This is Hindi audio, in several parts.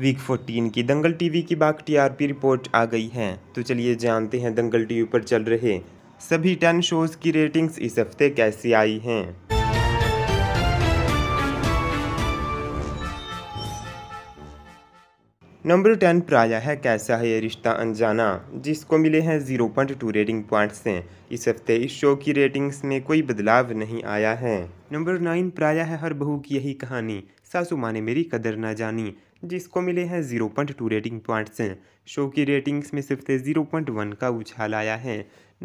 वीक 14 की दंगल टीवी की बाग टीआरपी रिपोर्ट आ गई है तो चलिए जानते हैं दंगल टीवी पर चल रहे सभी 10 शोज़ की रेटिंग्स इस हफ्ते कैसी आई हैं नंबर टेन प्राया है कैसा है ये रिश्ता अनजाना जिसको मिले हैं zero point two rating points से इस हफ्ते इस शो की रेटिंग्स में कोई बदलाव नहीं आया है नंबर नाइन प्राया है हर बहू की यही कहानी सासू माँ ने मेरी कदर ना जानी जिसको मिले हैं zero point two rating points हैं शो की रेटिंग्स में सिर्फ जीरो पॉइंट वन का उछाल आया है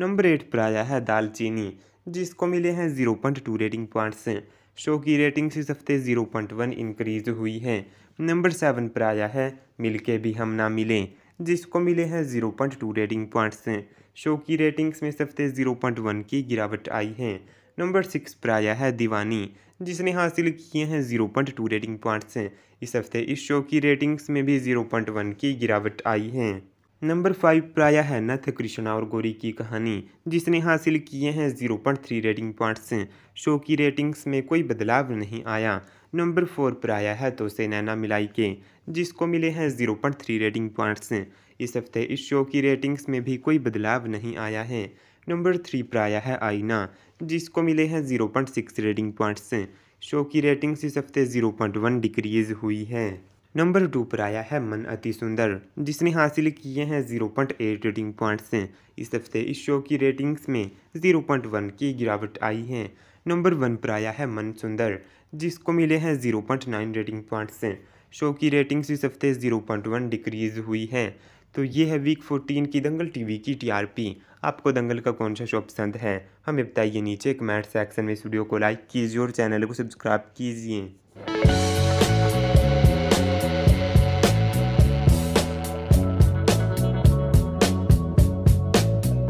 नंबर एट पर आया है दालचीनी जिसको मिले हैं zero point two rating points हैं शो की रेटिंग्स इस हफ्ते ज़ीरो पॉइंट वन इंक्रीज हुई है नंबर सेवन पर आया है मिल के भी हम ना मिलें जिसको मिले हैं zero point two rating points show की रेटिंग्स में इस हफ्ते ज़ीरो पॉइंट वन की गिरावट आई है नंबर सिक्स पर आया है दीवानी जिसने हासिल किए हैं zero point two rating points इस हफ्ते इस शो की रेटिंग्स में भी ज़ीरो पॉइंट वन की गिरावट आई है नंबर फाइव प्राय है नथ कृष्णा और गोरी की कहानी जिसने हासिल किए हैं zero point three rating points show की रेटिंग्स में कोई बदलाव नहीं आया नंबर फोर आया है तो से नैना मिलाई के जिसको मिले हैं zero point three rating points इस हफ्ते इस शो की रेटिंग्स में भी कोई बदलाव नहीं आया है नंबर थ्री आया है आईना जिसको मिले हैं zero point six rating points show की रेटिंग्स इस हफ्ते जीरो पॉइंट वन डिक्रीज़ हुई है नंबर टू पर आया है मन अति सुंदर जिसने हासिल किए हैं zero point eight rating points इस हफ्ते इस शो की रेटिंग्स में जीरो पॉइंट वन की गिरावट आई है नंबर वन पर आया है मन सुंदर जिसको मिले हैं zero point nine rating points show की रेटिंग्स इस हफ्ते जीरो पॉइंट वन डिक्रीज हुई है तो ये है वीक फोर्टीन की दंगल टीवी की टीआरपी आपको दंगल का कौन सा शो पसंद है हमें बताइए नीचे कमेंट सेक्शन में इस वीडियो को लाइक कीजिए और चैनल को सब्सक्राइब कीजिए